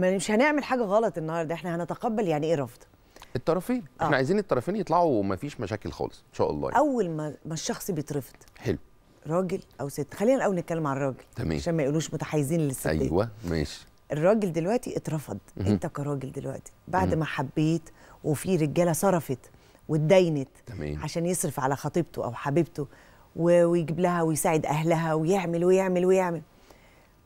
ما مش هنعمل حاجه غلط النهارده احنا هنتقبل يعني ايه رفض الطرفين آه. احنا عايزين الطرفين يطلعوا وما فيش مشاكل خالص ان شاء الله يعني. اول ما ما الشخص بيترفض حلو راجل او ست خلينا الاول نتكلم عن الراجل تمام عشان ما يقولوش متحيزين للست ايوه ماشي الراجل دلوقتي اترفض مم. انت كراجل دلوقتي بعد مم. ما حبيت وفي رجاله صرفت واتدينت عشان يصرف على خطيبته او حبيبته ويجيب لها ويساعد اهلها ويعمل ويعمل ويعمل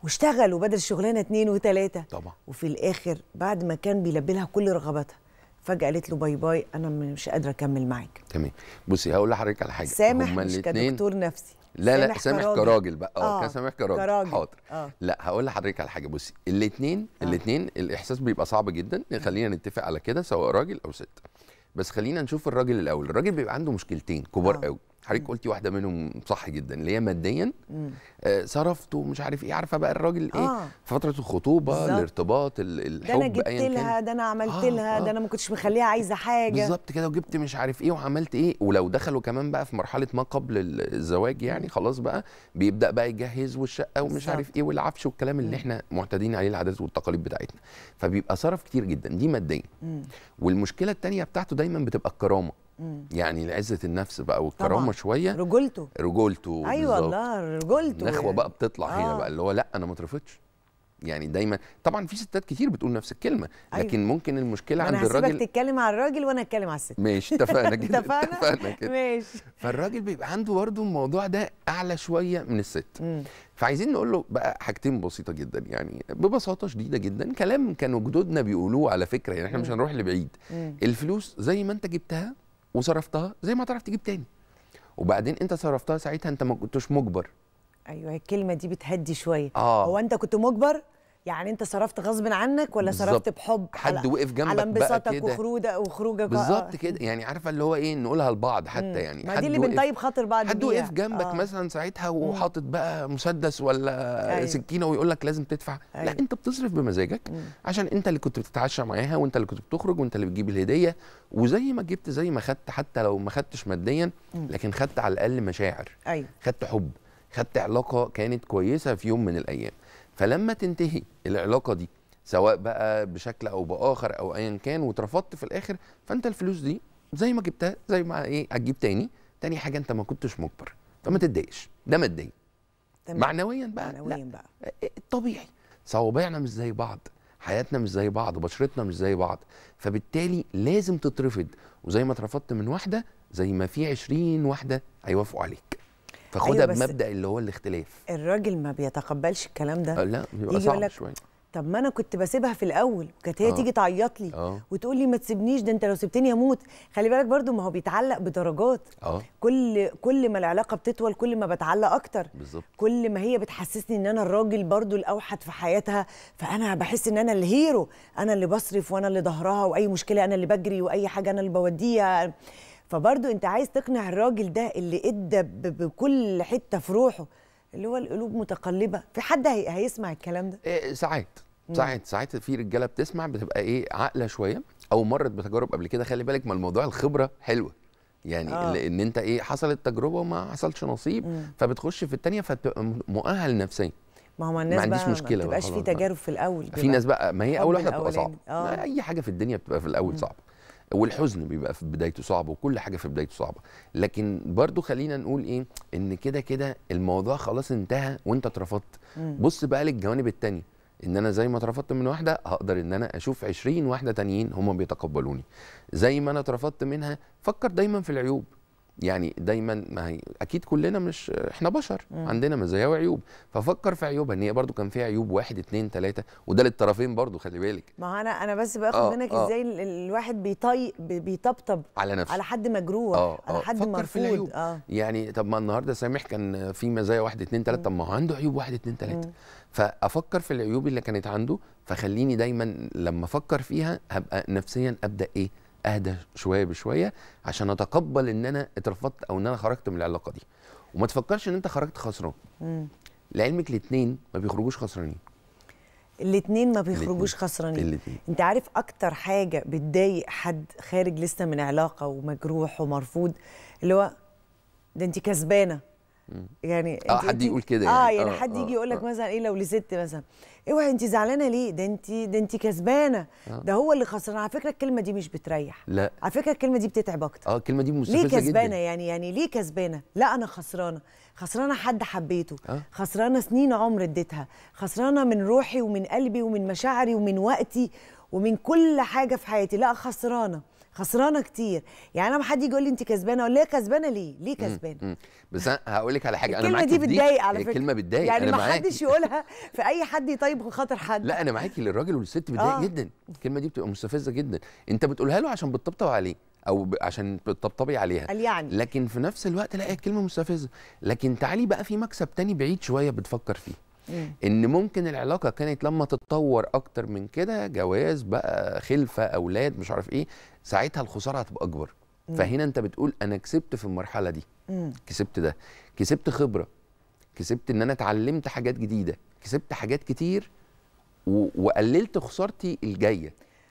واشتغلوا بدل الشغلانه اتنين وتلاته طبعا وفي الاخر بعد ما كان بيلبي لها كل رغباتها فجاه قالت له باي باي انا مش قادره اكمل معاك تمام بصي هقول لحضرتك على حاجه سامح مش كدكتور نفسي لا لا سامح كراجل, كراجل بقى اه كان آه، سامح كراجل, كراجل. حاضر آه. لا هقول لحضرتك على حاجه بصي الاثنين آه. الاثنين الاحساس بيبقى صعب جدا خلينا نتفق على كده سواء راجل او ست بس خلينا نشوف الراجل الاول الراجل بيبقى عنده مشكلتين كبار آه. قوي حضرتك قلتي واحده منهم صح جدا اللي هي ماديا آه صرفت ومش عارف ايه عارفه بقى الراجل ايه آه. في فتره الخطوبه بالزبط. الارتباط الحب ده انا جبت لها ده انا عملت آه لها آه. ده انا ما كنتش مخليها عايزه حاجه بالظبط كده وجبت مش عارف ايه وعملت ايه ولو دخلوا كمان بقى في مرحله ما قبل الزواج يعني خلاص بقى بيبدا بقى يجهز والشقه ومش بالزبط. عارف ايه والعفش والكلام اللي احنا معتادين عليه العادات والتقاليد بتاعتنا فبيبقى صرف كتير جدا دي ماديا والمشكله الثانيه بتاعته دايما بتبقى الكرامه مم. يعني لعزه النفس بقى والكرامه شويه رجولته رجولته ايوه والله الله رجولته النخوه يعني. بقى بتطلع آه. هنا بقى اللي هو لا انا ما اترفضش يعني دايما طبعا في ستات كتير بتقول نفس الكلمه أيوة. لكن ممكن المشكله عند الراجل انا تتكلم على الراجل وانا اتكلم على الست ماشي اتفقنا كده اتفقنا كده ماشي فالراجل بيبقى عنده برضه الموضوع ده اعلى شويه من الست مم. فعايزين نقول له بقى حاجتين بسيطه جدا يعني ببساطه شديده جدا كلام كانوا جدودنا بيقولوه على فكره يعني احنا مش هنروح لبعيد الفلوس زي ما انت جبتها وصرفتها زي ما تعرف تجيب تاني وبعدين انت صرفتها ساعتها انت ما كنتش مجبر ايوه الكلمه دي بتهدي شويه آه. هو انت كنت مجبر يعني انت صرفت غصب عنك ولا صرفت بحب حد وقف جنبك على انبساطك وخروجك وخروجك بالظبط كده يعني عارفه اللي هو ايه نقولها لبعض حتى مم. يعني ما دي اللي بنطيب خاطر بعض حد وقف جنبك آه. مثلا ساعتها وحاطط بقى مسدس ولا أيوه. سكينه ويقول لك لازم تدفع أيوه. لا انت بتصرف بمزاجك مم. عشان انت اللي كنت بتتعشى معاها وانت اللي كنت بتخرج وانت اللي بتجيب الهديه وزي ما جبت زي ما خدت حتى لو ما خدتش ماديا لكن خدت على الاقل مشاعر أيوه. خدت حب خدت علاقه كانت كويسه في يوم من الايام فلما تنتهي العلاقه دي سواء بقى بشكل او باخر او ايا كان واترفضت في الاخر فانت الفلوس دي زي ما جبتها زي ما ايه هتجيب تاني تاني حاجه انت ما كنتش مجبر فما تتضايقش ده ماديا معنويا بقى معنويا بقى إيه، إيه، طبيعي صوابعنا مش زي بعض حياتنا مش زي بعض بشرتنا مش زي بعض فبالتالي لازم تترفض وزي ما اترفضت من واحده زي ما في 20 واحده هيوافقوا عليك أيوة فخدها أيوة بمبدا اللي هو الاختلاف الراجل ما بيتقبلش الكلام ده آه، لا بيبقى صعب شويه طب ما انا كنت بسيبها في الاول كانت هي آه. تيجي تعيط لي آه. وتقول لي ما تسيبنيش ده انت لو سبتني اموت خلي بالك برضو ما هو بيتعلق بدرجات أوه. كل كل ما العلاقه بتطول كل ما بتعلق اكتر بالزبط. كل ما هي بتحسسني ان انا الراجل برضو الاوحد في حياتها فانا بحس ان انا الهيرو انا اللي بصرف وانا اللي ظهرها واي مشكله انا اللي بجري واي حاجه انا اللي بوديها فبرضه انت عايز تقنع الراجل ده اللي ادى بكل حته في روحه اللي هو القلوب متقلبه في حد هي... هيسمع الكلام ده إيه ساعات ساعات ساعات في رجاله بتسمع بتبقى ايه عاقله شويه او مرت بتجارب قبل كده خلي بالك ما الموضوع الخبره حلوه يعني آه. ان انت ايه حصلت تجربه وما حصلش نصيب مم. فبتخش في الثانيه فبتبقى مؤهل نفسيا ما هو الناس ما عنديش بقى مشكله ما تبقاش في تجارب في الاول في ناس بقى ما هي اول واحده بتبقى صعبه آه. اي حاجه في الدنيا بتبقى في الاول صعبه والحزن بيبقى في بدايته صعب وكل حاجه في بدايته صعبه لكن برضو خلينا نقول ايه ان كده كده الموضوع خلاص انتهى وانت اترفضت بص بقى للجوانب التانيه ان انا زي ما اترفضت من واحده هقدر ان انا اشوف 20 واحده تانيين هم بيتقبلوني زي ما انا اترفضت منها فكر دايما في العيوب يعني دايما ما هي اكيد كلنا مش احنا بشر عندنا مزايا وعيوب ففكر في عيوبها ان هي برده كان فيها عيوب واحد اتنين تلاته وده للطرفين برده خلي بالك ما انا انا بس باخد آه منك آه ازاي الواحد بيطي بيطبطب على نفسه على حد مجروح آه على آه. حد فكر مرفوض في العيوب. آه يعني طب ما النهارده سامح كان في مزايا واحد اتنين تلاته طب ما هو عنده عيوب واحد اتنين تلاته فافكر في العيوب اللي كانت عنده فخليني دايما لما افكر فيها هبقى نفسيا ابدا ايه اهدى شويه بشويه عشان اتقبل ان انا اترفضت او ان انا خرجت من العلاقه دي وما تفكرش ان انت خرجت خسران لعلمك الاثنين ما بيخرجوش خسرانين الاثنين ما بيخرجوش خسرانين انت عارف اكتر حاجه بتضايق حد خارج لسه من علاقه ومجروح ومرفوض اللي هو ده انت كسبانه يعني اه حد يقول كده يعني اه يعني آه حد يجي آه، يقول لك آه مثلا ايه لو لست مثلا اوعي إيه انت زعلانه ليه ده انت ده انت كسبانه آه. ده هو اللي خسران على فكره الكلمه دي مش بتريح لا على فكره الكلمه دي بتتعب اكتر اه الكلمه دي مستفزه جدا ليه كسبانه يعني يعني ليه كسبانه لا انا خسرانه خسرانه حد حبيته آه. خسرانه سنين عمر اديتها خسرانه من روحي ومن قلبي ومن مشاعري ومن وقتي ومن كل حاجه في حياتي لا خسرانه خسرانه كتير يعني انا ما حد يجي يقول لي انت كسبانه اقول كسبانه ليه ليه كسبانه بس انا هقول لك على حاجه انا معاكي دي بتضايق على فكره الكلمه بتضايق يعني ما حدش يقولها في اي حد يطيب خاطر حد لا انا معاكي للراجل والست بتضايق آه. جدا الكلمه دي بتبقى مستفزه جدا انت بتقولها له عشان بتطبطب عليه او عشان بتطبطبي عليها قال يعني لكن في نفس الوقت لا هي كلمه مستفزه لكن تعالي بقى في مكسب تاني بعيد شويه بتفكر فيه ان ممكن العلاقه كانت لما تتطور اكتر من كده جواز بقى خلفه اولاد مش عارف ايه ساعتها الخساره هتبقى اكبر فهنا انت بتقول انا كسبت في المرحله دي كسبت ده كسبت خبره كسبت ان انا اتعلمت حاجات جديده كسبت حاجات كتير وقللت خسارتي الجايه